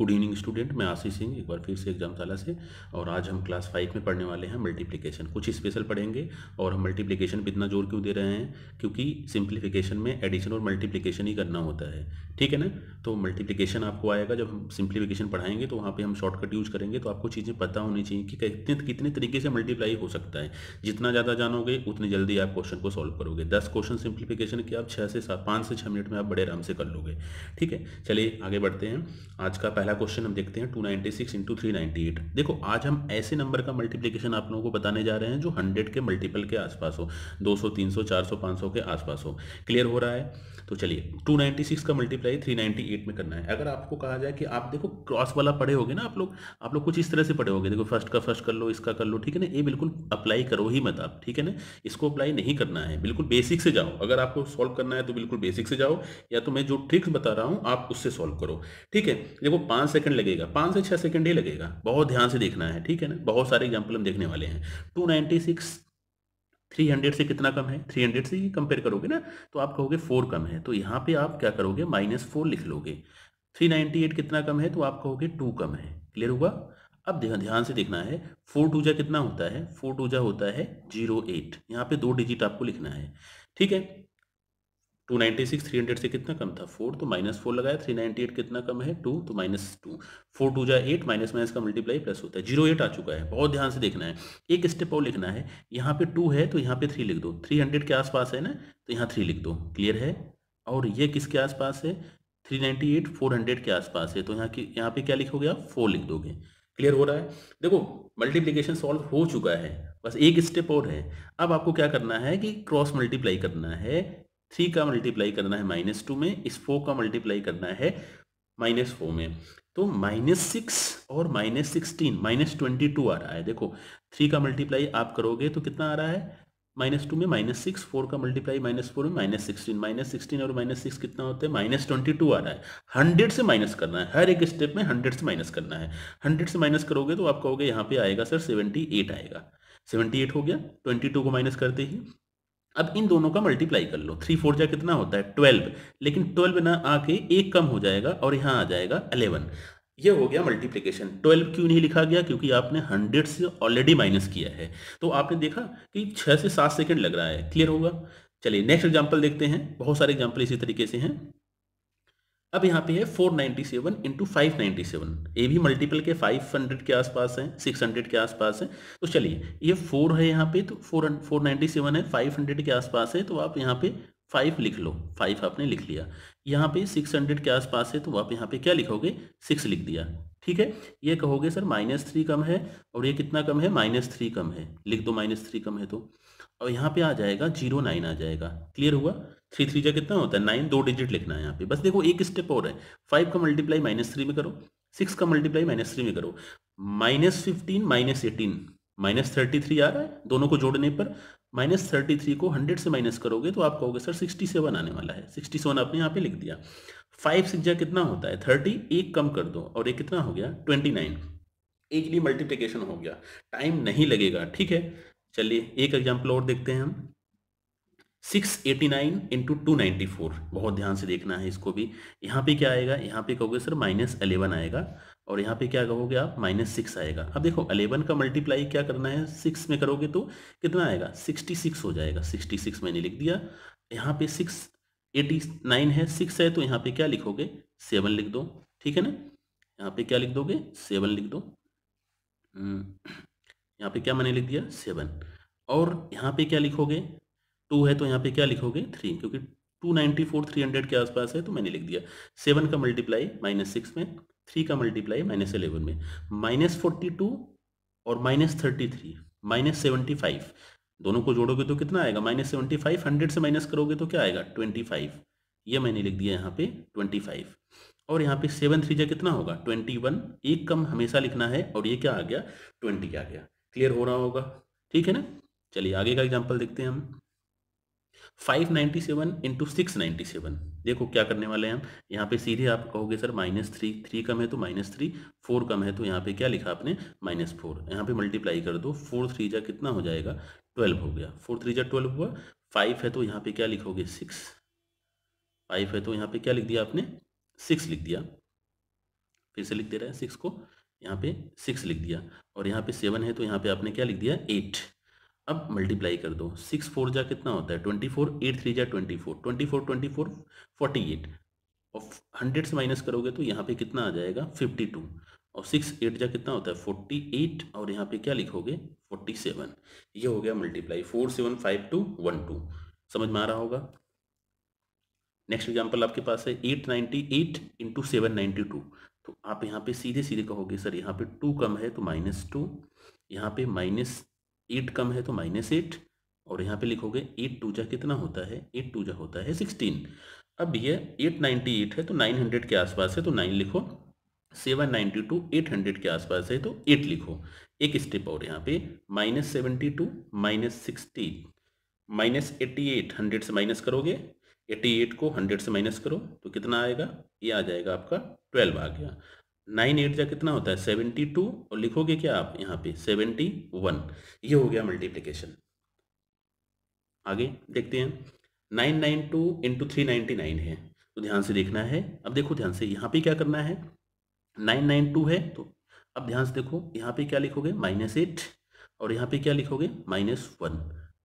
Good evening student मैं आशीष सिंह एक बार फिर से एग्जामशाला से और आज हम क्लास फाइव में पढ़ने वाले हैं मल्टीप्लिकेशन कुछ स्पेशल पढ़ेंगे और हम मल्टीप्लिकेशन पर इतना जोर क्यों दे रहे हैं क्योंकि सिंप्लीफिकेशन में एडिशन और मल्टीप्लिकेशन ही करना होता है ठीक है ना तो मल्टीप्लिकेशन आपको आएगा जब हम सिंप्लीफिकेशन पढ़ाएंगे तो वहाँ पर हम शॉर्टकट यूज करेंगे तो आपको चीज़ें पता होनी चाहिए कि कितने कितने तरीके से मल्टीप्लाई हो सकता है जितना ज़्यादा जानोगे उतनी जल्दी आप क्वेश्चन को सॉल्व करोगे दस क्वेश्चन सिंप्लीफिकेशन के आप छः से सात पाँच से छः मिनट में आप बड़े आराम से कर लोगे ठीक है चलिए आगे बढ़ते हैं आज का पहला पहला क्वेश्चन हम देखते हैं 296 नाइन्टी सिक्स इंटू देखो आज हम ऐसे नंबर का मल्टीप्लिकेशन आप लोगों को बताने जा रहे हैं जो 100 के मल्टीपल के आसपास हो 200, 300, 400, 500 के आसपास हो क्लियर हो रहा है तो चलिए 296 का मल्टीप्लाई 398 में करना है अगर आपको कहा जाए कि आप देखो क्रॉस वाला पढ़े होगे ना आप लोग आप लोग कुछ इस तरह से पढ़े होगे देखो फर्स्ट का फर्स्ट कर लो इसका कर लो ठीक है ना ये बिल्कुल अप्लाई करो ही मत आप ठीक है ना इसको अप्लाई नहीं करना है बिल्कुल बेसिक से जाओ अगर आपको सॉल्व करना है तो बिल्कुल बेसिक से जाओ या तो मैं जो ट्रिक्स बता रहा हूँ आप उससे सॉल्व करो ठीक है देखो पाँच पांच सेकंड लगेगा पांच से छह सेकंड ही लगेगा बहुत ध्यान से देखना है ठीक है ना बहुत सारे एग्जाम्पल हम देखने वाले हैं two ninety six three hundred से कितना कम है थ्री हंड्रेड से ही कंपेयर करोगे ना तो आप कहोगे फोर कम है तो यहाँ पे आप क्या करोगे माइनस फोर लिख लोगे थ्री नाइन्टी एट कितना कम है तो आप कहोगे टू कम है क्लियर हुआ अब ध्यान से देखना है फोर टू जा कितना होता है फोर टू जा होता है जीरो एट यहाँ पे दो डिजिट आपको लिखना है ठीक है two ninety six three hundred से कितना कम था फोर तो माइनस फोर लगाया थ्री नाइन्टी एट कितना कम है टू तो माइनस टू फोर टू जाए एट माइनस माइनस का मल्टीप्लाई प्लस होता है जीरो एट आ चुका है बहुत ध्यान से देखना है एक स्टेप और लिखना है यहाँ पे टू है तो यहाँ पे थ्री लिख दो थ्री हंड्रेड के आसपास है ना तो यहाँ थ्री लिख दो क्लियर है और ये किसके आसपास है three ninety eight four hundred के आसपास है तो यहाँ की यहाँ पे क्या लिखोगे आप फोर लिख दोगे क्लियर हो रहा है देखो मल्टीप्लीकेशन सॉल्व हो चुका है बस एक स्टेप और है अब आपको क्या करना है कि क्रॉस मल्टीप्लाई करना है थ्री का मल्टीप्लाई करना है माइनस टू में इस फोर का मल्टीप्लाई करना है माइनस फोर में तो माइनस सिक्स और minus sixteen minus twenty two आ रहा है देखो थ्री का मल्टीप्लाई आप करोगे तो कितना आ रहा है माइनस टू में माइनस सिक्स फोर का मल्टीप्लाई माइनस फोर में माइनस सिक्सटीन माइनस सिक्सटीन और माइनस सिक्स कितना होता है माइनस ट्वेंटी टू आ रहा है हंड्रेड से माइनस करना है हर एक स्टेप में हंड्रेड से माइनस करना है हंड्रेड से माइनस करोगे तो आप कहोगे यहाँ पे आएगा सर सेवेंटी एट आएगा सेवेंटी एट हो गया ट्वेंटी टू को माइनस करते ही अब इन दोनों का मल्टीप्लाई कर लो थ्री फोर जा कितना होता है ट्वेल्व लेकिन ट्वेल्व ना आके एक कम हो जाएगा और यहाँ आ जाएगा अलेवन ये हो गया मल्टीप्लिकेशन ट्वेल्व क्यों नहीं लिखा गया क्योंकि आपने हंड्रेड से ऑलरेडी माइनस किया है तो आपने देखा कि छः से सात सेकेंड लग रहा है क्लियर होगा चलिए नेक्स्ट एग्जाम्पल देखते हैं बहुत सारे एग्जाम्पल इसी तरीके से हैं अब यहाँ पे है 497 नाइन्टी सेवन इंटू फाइव ये भी मल्टीपल के 500 के आसपास है 600 के आसपास है तो चलिए ये 4 है यहाँ पे तो 4 497 है 500 के आसपास है तो आप यहाँ पे 5 लिख लो 5 आपने लिख लिया यहाँ पे 600 के आसपास है तो आप यहाँ पे क्या लिखोगे 6 लिख दिया ठीक है ये कहोगे सर माइनस थ्री कम है और ये कितना कम है माइनस थ्री कम है लिख दो माइनस थ्री कम है तो और यहाँ पे आ जाएगा जीरो नाइन आ जाएगा क्लियर हुआ थ्री थ्री जा कितना होता है नाइन दो डिजिट लिखना है यहाँ पे बस देखो एक स्टेप और है फाइव का मल्टीप्लाई माइनस थ्री में करो सिक्स का मल्टीप्लाई माइनस थ्री में करो minus fifteen minus eighteen minus thirty three आ रहा है दोनों को जोड़ने पर माइनस थर्टी थ्री को हंड्रेड से माइनस करोगे तो आप कहोगे सर सिक्सटी सेवन आने वाला है सिक्सटी सेवन आपने यहाँ पे लिख दिया फाइव सिक्स जा कितना होता है थर्टी एक कम कर दो और एक कितना हो गया ट्वेंटी नाइन एक लिए मल्टीप्लीकेशन हो गया टाइम नहीं लगेगा ठीक है चलिए एक एग्जाम्पल और देखते हैं हम 689 इंटू टू बहुत ध्यान से देखना है इसको भी यहाँ पे क्या आएगा यहाँ पे कहोगे सर माइनस अलेवन आएगा और यहाँ पे क्या कहोगे आप माइनस सिक्स आएगा अब देखो अलेवन का मल्टीप्लाई क्या करना है सिक्स में करोगे तो कितना आएगा सिक्सटी सिक्स हो जाएगा सिक्सटी सिक्स मैंने लिख दिया यहाँ पे सिक्स एटी नाइन है सिक्स है तो यहाँ पे क्या लिखोगे सेवन लिख दो ठीक है ना यहाँ पे क्या लिख दोगे सेवन लिख दो हम्म, यहाँ पे क्या मैंने लिख दिया सेवन और यहाँ पे क्या लिखोगे टू है तो यहाँ पे क्या लिखोगे थ्री क्योंकि two ninety four three hundred के आसपास है तो मैंने लिख दिया सेवन का मल्टीप्लाई माइनस सिक्स में थ्री का मल्टीप्लाई माइनस एलेवन में माइनस फोर्टी टू और minus thirty three minus seventy five दोनों को जोड़ोगे तो कितना आएगा माइनस सेवेंटी फाइव हंड्रेड से माइनस करोगे तो क्या आएगा ट्वेंटी फाइव ये मैंने लिख दिया यहाँ पे ट्वेंटी फाइव और यहाँ पे सेवन थ्री जो कितना होगा ट्वेंटी वन एक कम हमेशा लिखना है और ये क्या आ गया ट्वेंटी आ गया क्लियर हो रहा होगा ठीक है ना चलिए आगे का एग्जाम्पल देखते हैं हम 597 इंटू सिक्स देखो क्या करने वाले हैं हम यहाँ पे सीधे आप कहोगे सर माइनस थ्री थ्री कम है तो माइनस थ्री फोर कम है तो यहाँ पे क्या लिखा आपने माइनस फोर यहाँ पे मल्टीप्लाई कर दो फोर थ्री जा कितना हो जाएगा ट्वेल्व हो गया फोर थ्री जा ट्वेल्व हुआ फाइव है तो यहाँ पे क्या लिखोगे सिक्स फाइव है तो यहाँ पे क्या लिख दिया आपने सिक्स लिख दिया फिर से लिख दे रहा है सिक्स को यहाँ पे सिक्स लिख दिया और यहाँ पे सेवन है तो यहाँ पे आपने क्या लिख दिया एट अब मल्टीप्लाई कर दो सिक्स फोर जा कितना होता है ट्वेंटी फोर एट थ्री जा twenty four twenty four twenty four forty eight और हंड्रेड से माइनस करोगे तो यहाँ पे कितना आ जाएगा फिफ्टी टू और सिक्स एट जा कितना होता है फोर्टी एट और यहाँ पे क्या लिखोगे फोर्टी सेवन ये हो गया multiply four seven five two one two समझ में आ रहा होगा नेक्स्ट एग्जाम्पल आपके पास है eight ninety eight into seven ninety two तो आप यहाँ पे सीधे सीधे कहोगे सर यहाँ पे टू कम है तो माइनस टू यहाँ पे माइनस एट कम है तो माइनस एट और यहाँ पे लिखोगे एट टू जा कितना होता है एट टू जा होता है सिक्सटीन अब ये एट नाइन्टी एट है तो नाइन हंड्रेड के आसपास है तो नाइन लिखो seven ninety two eight hundred के आसपास है तो एट लिखो एक स्टेप और यहाँ पे minus seventy two minus sixty minus eighty eight hundred से माइनस करोगे एट्टी एट को हंड्रेड से माइनस करो तो कितना आएगा ये आ जाएगा आपका ट्वेल्व आ गया नाइन एट जा कितना होता है सेवेंटी टू और लिखोगे क्या आप यहाँ पे सेवेंटी वन ये हो गया मल्टीप्लीकेशन आगे देखते हैं nine nine two into three ninety nine है तो ध्यान से देखना है अब देखो ध्यान से यहाँ पे क्या करना है नाइन नाइन टू है तो अब ध्यान से देखो यहाँ पे क्या लिखोगे माइनस एट और यहाँ पे क्या लिखोगे माइनस वन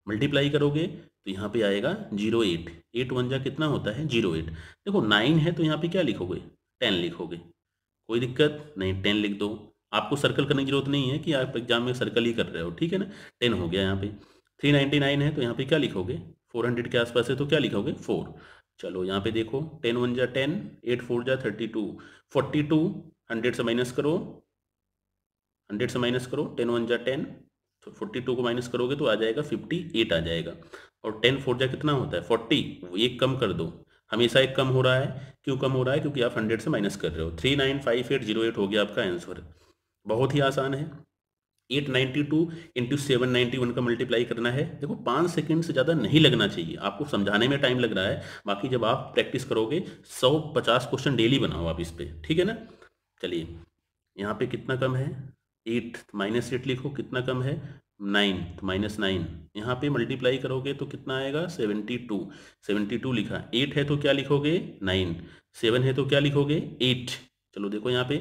मल्टीप्लाई करोगे तो यहाँ पे आएगा जीरो एट एट वन जा कितना होता है जीरो एट देखो नाइन है तो यहाँ पे क्या लिखोगे टेन लिखोगे कोई दिक्कत नहीं टेन लिख दो आपको सर्कल करने की जरूरत नहीं है कि आप एग्जाम में सर्कल ही कर रहे हो ठीक है ना टेन हो गया यहाँ पे थ्री नाइन्टी नाइन है तो यहाँ पे क्या लिखोगे फोर हंड्रेड के आसपास है तो क्या लिखोगे फोर चलो यहाँ पे देखो टेन वन जा टेन एट फोर जा thirty two forty two hundred से माइनस करो हंड्रेड से माइनस करो टेन वन जा टेन फोर्टी टू को माइनस करोगे तो आ जाएगा फिफ्टी एट आ जाएगा और टेन फोर जा कितना होता है फोर्टी एक कम कर दो हमेशा एक कम हो रहा है क्यों कम हो रहा है क्योंकि आप हंड्रेड से माइनस कर रहे हो three nine five eight zero eight हो गया आपका आंसर बहुत ही आसान है eight ninety two into seven ninety one का मल्टीप्लाई करना है देखो पाँच सेकंड से ज़्यादा नहीं लगना चाहिए आपको समझाने में टाइम लग रहा है बाकी जब आप प्रैक्टिस करोगे सौ पचास क्वेश्चन डेली बनाओ आप इस पर ठीक है ना चलिए यहाँ पे कितना कम है एट माइनस एट लिखो कितना कम है नाइन तो माइनस नाइन यहाँ पे मल्टीप्लाई करोगे तो कितना आएगा सेवेंटी टू सेवेंटी टू लिखा एट है तो क्या लिखोगे नाइन सेवन है तो क्या लिखोगे एट चलो देखो यहाँ पे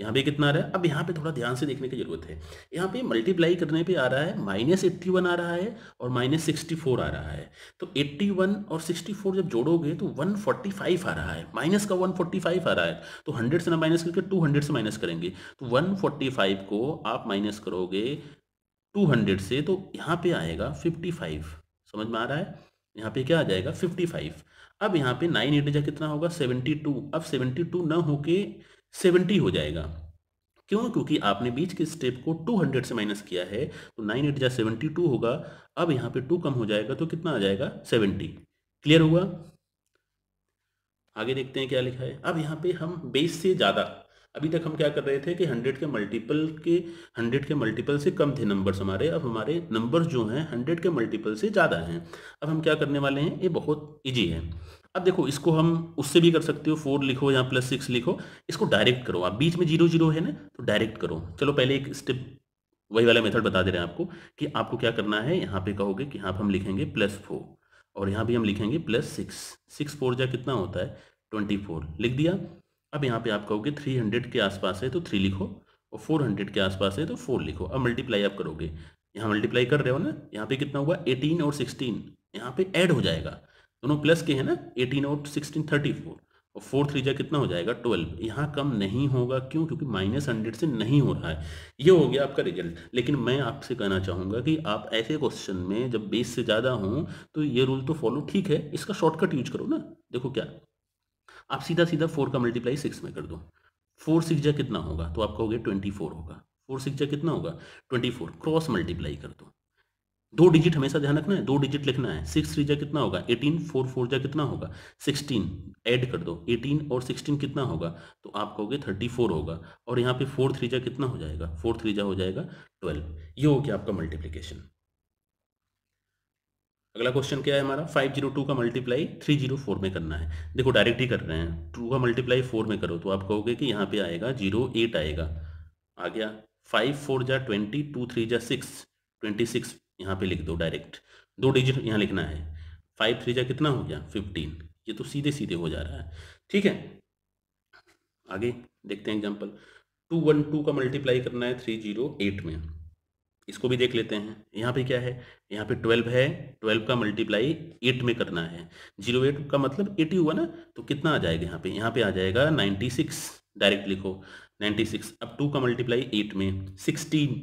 यहाँ पे कितना आ रहा है अब यहाँ पे थोड़ा ध्यान से देखने की जरूरत है यहाँ पे मल्टीप्लाई करने पे आ रहा है माइनस एट्टी वन आ रहा है और माइनस सिक्सटी फोर आ रहा है तो एट्टी वन और सिक्सटी फोर जब जोड़ोगे तो वन फोर्टी फाइव आ रहा है माइनस का वन फोर्टी फाइव आ रहा है तो हंड्रेड से ना माइनस करके टू हंड्रेड से माइनस करेंगे तो वन फोर्टी फाइव को आप माइनस करोगे 200 हम्म। से तो यहाँ पे आएगा 55 समझ में आ रहा है यहाँ पे क्या आ जाएगा 55 अब यहाँ पे नाइन एट जा कितना होगा 72 अब 72 ना होके 70 हो जाएगा क्यों क्योंकि आपने बीच के स्टेप को 200 से माइनस किया है तो नाइन एट जा सेवेंटी होगा अब यहाँ पे टू कम हो जाएगा तो कितना आ जाएगा सेवेंटी क्लियर हुआ आगे देखते हैं क्या लिखा है अब यहाँ पे हम बेस से ज़्यादा अभी तक हम क्या कर रहे थे कि हंड्रेड के मल्टीपल के हंड्रेड के मल्टीपल से कम थे नंबर्स हमारे अब हमारे नंबर्स जो हैं हंड्रेड के मल्टीपल से ज़्यादा हैं अब हम क्या करने वाले हैं ये बहुत ईजी है अब देखो इसको हम उससे भी कर सकते हो फोर लिखो या प्लस सिक्स लिखो इसको डायरेक्ट करो आप बीच में जीरो जीरो है ना तो डायरेक्ट करो चलो पहले एक स्टेप वही वाला मेथड बता दे रहे हैं आपको कि आपको क्या करना है यहाँ पे कहोगे कि यहाँ पर हम लिखेंगे प्लस फोर और यहाँ भी हम लिखेंगे प्लस सिक्स सिक्स फोर जा कितना होता है ट्वेंटी फोर लिख दिया अब यहाँ पे आप कहोगे थ्री हंड्रेड के आसपास है तो थ्री लिखो और फोर हंड्रेड के आसपास है तो फोर लिखो अब मल्टीप्लाई आप करोगे यहाँ मल्टीप्लाई कर रहे हो ना यहाँ पे कितना हुआ एटीन और सिक्सटीन यहाँ पे ऐड हो जाएगा दोनों प्लस के हैं ना एटीन और सिक्सटीन थर्टी फोर और फोर थ्री जा कितना हो जाएगा ट्वेल्व यहाँ कम नहीं होगा क्यों क्योंकि माइनस हंड्रेड से नहीं हो रहा है ये हो गया आपका रिजल्ट लेकिन मैं आपसे कहना चाहूँगा कि आप ऐसे क्वेश्चन में जब बेस से ज़्यादा हों तो ये रूल तो फॉलो ठीक है इसका शॉर्टकट यूज करो ना देखो क्या आप सीधा सीधा फोर का मल्टीप्लाई सिक्स में कर दो फोर सिक्स जा कितना होगा तो हो गया ट्वेंटी फोर होगा फोर सिक्स जा कितना होगा ट्वेंटी फोर क्रॉस मल्टीप्लाई कर दो दो डिजिट हमेशा ध्यान रखना है दो डिजिट लिखना है सिक्स थ्री जा कितना होगा एटीन फोर फोर जा कितना होगा सिक्सटीन ऐड कर दो एटीन और सिक्सटीन कितना होगा तो आप कहोगे थर्टी फोर होगा और यहाँ पे फोर थ्री जा कितना हो जाएगा फोर थ्री जा हो जाएगा ट्वेल्व ये हो गया आपका मल्टीप्लीकेशन अगला क्वेश्चन क्या है हमारा फाइव जीरो टू का मल्टीप्लाई थ्री जीरो फोर में करना है देखो डायरेक्ट ही कर रहे हैं टू का मल्टीप्लाई फोर में करो तो आप कहोगे कि यहाँ पे आएगा 08 आएगा आ गया फाइव फोर जा ट्वेंटी टू थ्री जा सिक्स ट्वेंटी सिक्स यहाँ पे लिख दो डायरेक्ट दो डिजिट यहाँ लिखना है फाइव थ्री जा कितना हो गया फिफ्टीन ये तो सीधे सीधे हो जा रहा है ठीक है आगे देखते हैं एग्जाम्पल टू वन टू का मल्टीप्लाई करना है थ्री जीरो एट में इसको भी देख लेते हैं यहाँ पे क्या है यहाँ पे ट्वेल्व है ट्वेल्व का मल्टीप्लाई एट में करना है जीरो एट का मतलब एट हुआ ना तो कितना आ जाएगा यहाँ पे यहाँ पे आ जाएगा नाइन्टी सिक्स डायरेक्ट लिखो नाइन्टी सिक्स अब टू का मल्टीप्लाई एट में सिक्सटीन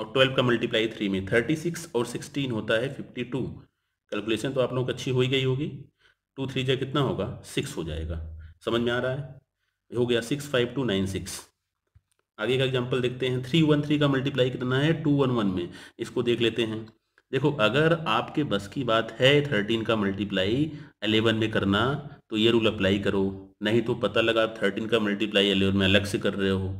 और ट्वेल्व का मल्टीप्लाई थ्री में थर्टी सिक्स और सिक्सटीन होता है फिफ्टी टू कैलकुलेशन तो आप लोगों अच्छी हो ही गई होगी टू थ्री जो कितना होगा सिक्स हो जाएगा समझ में आ रहा है हो गया six five two nine six आगे का एग्जाम्पल देखते हैं थ्री वन थ्री का मल्टीप्लाई कितना है टू वन वन में इसको देख लेते हैं देखो अगर आपके बस की बात है थर्टीन का मल्टीप्लाई अलेवन में करना तो ये रूल अप्लाई करो नहीं तो पता लगा आप थर्टीन का मल्टीप्लाई अलेवन में अलग से कर रहे हो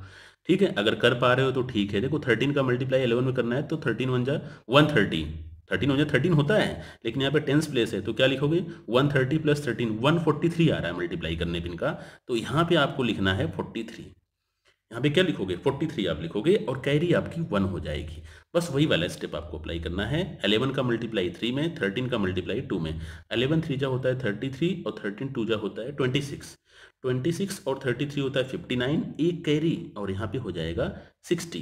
ठीक है अगर कर पा रहे हो तो ठीक है देखो थर्टीन का मल्टीप्लाई अलेवन में करना है तो थर्टीन वन जा वन थर्टी थर्टीन वन जा थर्टीन होता है लेकिन यहाँ पे टेंस प्लेस है तो क्या लिखोगे one thirty plus thirteen one forty three आ रहा है मल्टीप्लाई करने पे इनका तो यहाँ पे आपको लिखना है फोर्टी थ्री यहाँ पे क्या लिखोगे 43 आप लिखोगे और कैरी आपकी वन हो जाएगी बस वही वाला स्टेप आपको अप्लाई करना है 11 का मल्टीप्लाई थ्री में 13 का मल्टीप्लाई टू में 11 थ्री जा होता है 33 और 13 टू जा होता है 26 26 और 33 होता है 59 एक कैरी और यहाँ पे हो जाएगा 60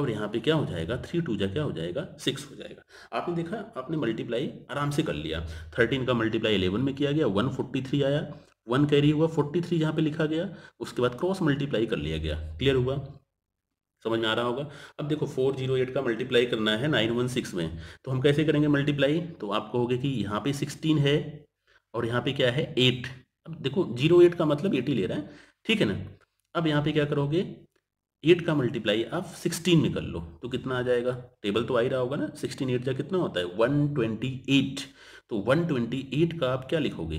और यहाँ पे क्या हो जाएगा थ्री टू जा क्या हो जाएगा सिक्स हो जाएगा आपने देखा आपने मल्टीप्लाई आराम से कर लिया थर्टीन का मल्टीप्लाई इलेवन में किया गया वन फोर्टी थ्री आया वन कैरी हुआ फोर्टी थ्री जहाँ पे लिखा गया उसके बाद क्रॉस मल्टीप्लाई कर लिया गया क्लियर हुआ समझ में आ रहा होगा अब देखो फोर जीरो एट का मल्टीप्लाई करना है नाइन वन सिक्स में तो हम कैसे करेंगे मल्टीप्लाई तो आप कहोगे कि यहाँ पे सिक्सटीन है और यहाँ पे क्या है एट अब देखो जीरो एट का मतलब एट ही ले रहा है ठीक है ना अब यहाँ पे क्या करोगे एट का मल्टीप्लाई आप सिक्सटीन में कर लो तो कितना आ जाएगा टेबल तो आ ही रहा होगा ना सिक्सटीन एट जा कितना होता है वन ट्वेंटी एट तो वन ट्वेंटी एट का आप क्या लिखोगे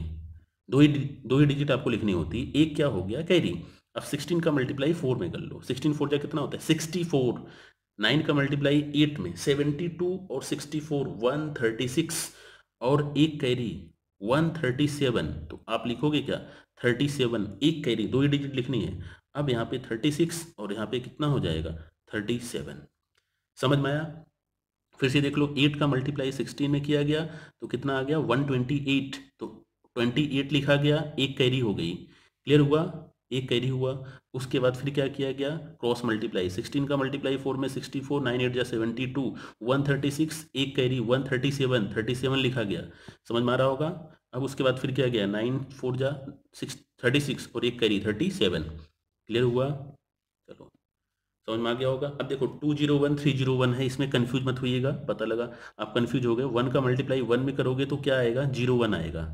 दो ही दो ही डिजिट आपको लिखनी होती है एक क्या हो गया कैरी अब 16 का मल्टीप्लाई 4 में कर लो 16 फोर जा कितना होता है 64 नाइन का मल्टीप्लाई 8 में 72 और 64 136 और एक कैरी 137 तो आप लिखोगे क्या 37 एक कैरी दो ही डिजिट लिखनी है अब यहाँ पे 36 और यहाँ पे कितना हो जाएगा 37 समझ में आया फिर से देख लो 8 का मल्टीप्लाई 16 में किया गया तो कितना आ गया 128 तो ट्वेंटी एट लिखा गया एक कैरी हो गई क्लियर हुआ एक कैरी हुआ उसके बाद फिर क्या किया गया क्रॉस मल्टीप्लाई सिक्सटीन का मल्टीप्लाई फोर में सिक्सटी फोर नाइन एट या seventy two one thirty six एक carry one thirty seven thirty seven लिखा गया समझ में आ रहा होगा अब उसके बाद फिर क्या गया नाइन फोर जा सिक्स थर्टी सिक्स और एक कैरी थर्टी सेवन क्लियर हुआ चलो समझ में आ गया होगा अब देखो two zero one three zero one है इसमें कन्फ्यूज मत होइएगा पता लगा आप कन्फ्यूज हो गए वन का मल्टीप्लाई वन में करोगे तो क्या आएगा जीरो वन आएगा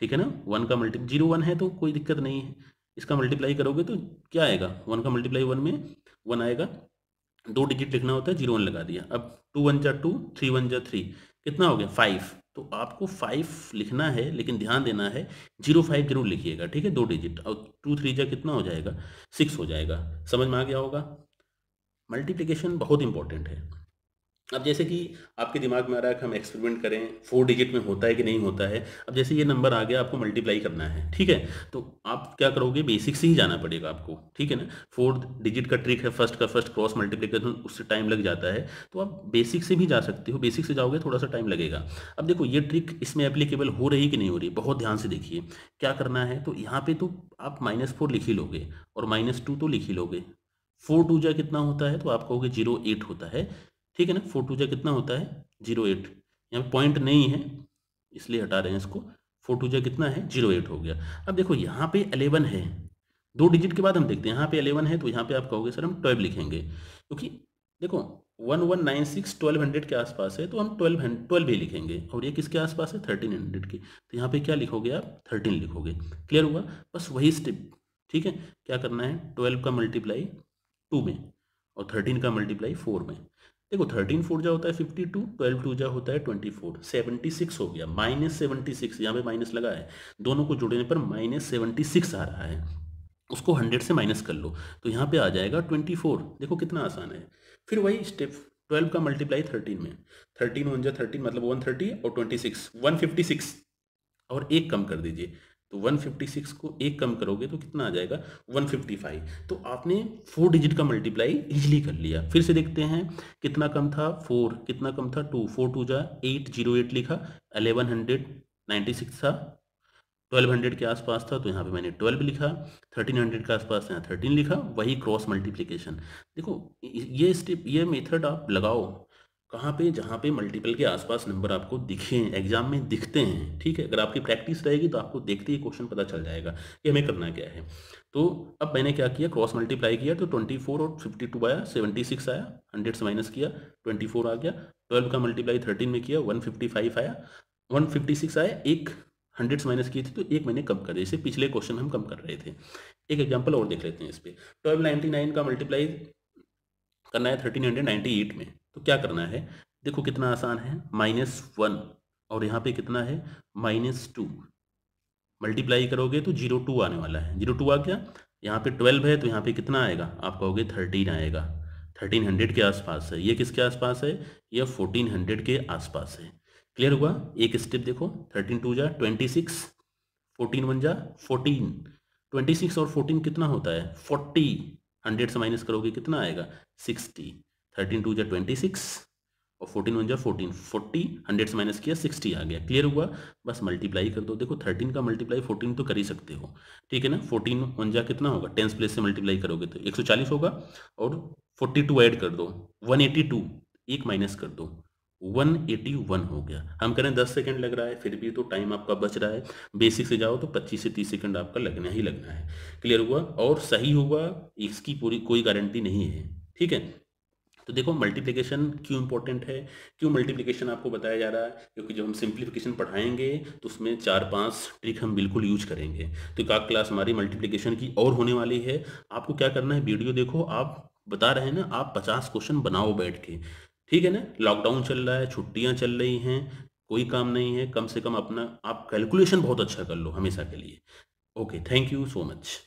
ठीक है ना वन का मल्टी जीरो वन है तो कोई दिक्कत नहीं है इसका मल्टीप्लाई करोगे तो क्या आएगा वन का मल्टीप्लाई वन में वन आएगा दो डिजिट लिखना होता है जीरो वन लगा दिया अब टू वन जा टू थ्री वन जा थ्री कितना हो गया फाइव तो आपको फाइव लिखना है लेकिन ध्यान देना है जीरो फाइव जरूर लिखिएगा ठीक है दो डिजिट और टू थ्री जा कितना हो जाएगा सिक्स हो जाएगा समझ में आ गया होगा मल्टीप्लिकेशन बहुत इंपॉर्टेंट है अब जैसे कि आपके दिमाग में आ रहा है कि हम एक्सपेरिमेंट करें फोर डिजिट में होता है कि नहीं होता है अब जैसे ये नंबर आ गया आपको मल्टीप्लाई करना है ठीक है तो आप क्या करोगे बेसिक से ही जाना पड़ेगा आपको ठीक है ना फोर डिजिट का ट्रिक है फर्स्ट का फर्स्ट क्रॉस मल्टीप्लीकेशन उससे टाइम लग जाता है तो आप बेसिक से भी जा सकते हो बेसिक से जाओगे थोड़ा सा टाइम लगेगा अब देखो ये ट्रिक इसमें एप्लीकेबल हो रही कि नहीं हो रही बहुत ध्यान से देखिए क्या करना है तो यहाँ पर तो आप माइनस फोर लिख ही लोगे और माइनस टू तो लिख ही लोगे फोर टू जा कितना होता है तो आप कहोगे जीरो एट होता है ठीक है ना फोर टू जा कितना होता है जीरो एट यहाँ पे पॉइंट नहीं है इसलिए हटा रहे हैं इसको फोर टू जा कितना है जीरो एट हो गया अब देखो यहाँ पे अलेवन है दो डिजिट के बाद हम देखते हैं यहाँ पे अलेवन है तो यहाँ पे आप कहोगे सर हम ट्वेल्व लिखेंगे क्योंकि देखो one one nine six twelve hundred के आसपास है तो हम ट्वेल्व ट्वेल्व ही लिखेंगे और ये किसके आसपास है थर्टीन हंड्रेड के तो यहाँ पे क्या लिखोगे आप थर्टीन लिखोगे क्लियर हुआ बस वही स्टेप ठीक है क्या करना है ट्वेल्व का मल्टीप्लाई टू में और थर्टीन का मल्टीप्लाई फोर में देखो थर्टीन फोर जा होता है फिफ्टी टू ट्वेल्व टू जा होता है ट्वेंटी फोर सेवेंटी सिक्स हो गया माइनस सेवेंटी सिक्स यहाँ पे माइनस लगा है दोनों को जुड़ने पर माइनस सेवेंटी सिक्स आ रहा है उसको हंड्रेड से माइनस कर लो तो यहाँ पे आ जाएगा ट्वेंटी फोर देखो कितना आसान है फिर वही स्टेप ट्वेल्व का मल्टीप्लाई थर्टीन में थर्टीन वन जो थर्टीन मतलब वन थर्टी और twenty six one fifty six और एक कम कर दीजिए तो 156 को एक कम करोगे तो कितना आ जाएगा 155 तो आपने फोर डिजिट का मल्टीप्लाई इजीली कर लिया फिर से देखते हैं कितना कम था फोर कितना कम था टू फोर टू जा एट जीरो एट लिखा अलेवन हंड्रेड नाइन्टी सिक्स था ट्वेल्व हंड्रेड के आसपास था तो यहाँ पे मैंने ट्वेल्व लिखा थर्टीन हंड्रेड के आसपास यहाँ थर्टीन लिखा वही क्रॉस मल्टीप्लीकेशन देखो ये स्टेप ये मेथड आप लगाओ कहाँ पे जहाँ पे मल्टीपल के आसपास नंबर आपको दिखे एग्जाम में दिखते हैं ठीक है अगर आपकी प्रैक्टिस रहेगी तो आपको देखते ही क्वेश्चन पता चल जाएगा कि हमें करना क्या है तो अब मैंने क्या किया क्रॉस मल्टीप्लाई किया तो 24 और 52 आया 76 आया 100 से माइनस किया 24 आ गया 12 का मल्टीप्लाई 13 में किया 155 आया 156 आया एक हंड्रेड माइनस किए थे तो एक मैंने कम कर दिया इसे पिछले क्वेश्चन हम कम कर रहे थे एक एग्जाम्पल और देख लेते हैं इस पर ट्वेल्व नाइन का मल्टीप्लाई करना है थर्टीन में तो क्या करना है देखो कितना आसान है माइनस वन और यहाँ पे कितना है माइनस टू मल्टीप्लाई करोगे तो जीरो टू आने वाला है जीरो टू आ गया यहाँ पे ट्वेल्व है तो यहाँ पे कितना आएगा आप कहोगे थर्टीन आएगा थर्टीन हंड्रेड के आसपास है ये किसके आसपास है यह फोर्टीन हंड्रेड के आसपास है क्लियर हुआ एक स्टेप देखो थर्टीन टू जा ट्वेंटी सिक्स फोर्टीन वन जा फोर्टीन ट्वेंटी सिक्स और फोर्टीन कितना होता है फोर्टी हंड्रेड से माइनस करोगे कितना आएगा सिक्सटी थर्टीन टू जै ट्वेंटी सिक्स और फोर्टीन वन जा फोर्टीन फोर्टी हंड्रेड से माइनस किया सिक्सटी आ गया क्लियर हुआ बस मल्टीप्लाई कर दो देखो थर्टीन का मल्टीप्लाई फोर्टीन तो कर ही सकते हो ठीक है ना फोर्टीन वन जा कितना होगा टेंस प्लेस से मल्टीप्लाई करोगे तो एक सौ चालीस होगा और फोर्टी टू एड कर दो वन एटी टू एक माइनस कर दो वन एटी वन हो गया हम करें दस सेकंड लग रहा है फिर भी तो टाइम आपका बच रहा है बेसिक से जाओ तो पच्चीस से तीस सेकंड आपका लगना ही लगना है क्लियर हुआ और सही हुआ इसकी पूरी कोई गारंटी नहीं है ठीक है तो देखो मल्टीप्लिकेशन क्यों इंपॉर्टेंट है क्यों मल्टीप्लिकेशन आपको बताया जा रहा है क्योंकि जब हम सिंप्लीफिकेशन पढ़ाएंगे तो उसमें चार पांच ट्रिक हम बिल्कुल यूज करेंगे तो एक क्लास हमारी मल्टीप्लिकेशन की और होने वाली है आपको क्या करना है वीडियो देखो आप बता रहे हैं ना आप पचास क्वेश्चन बनाओ बैठ के ठीक है ना लॉकडाउन चल रहा है छुट्टियां चल रही हैं कोई काम नहीं है कम से कम अपना आप कैलकुलेशन बहुत अच्छा कर लो हमेशा के लिए okay thank you so much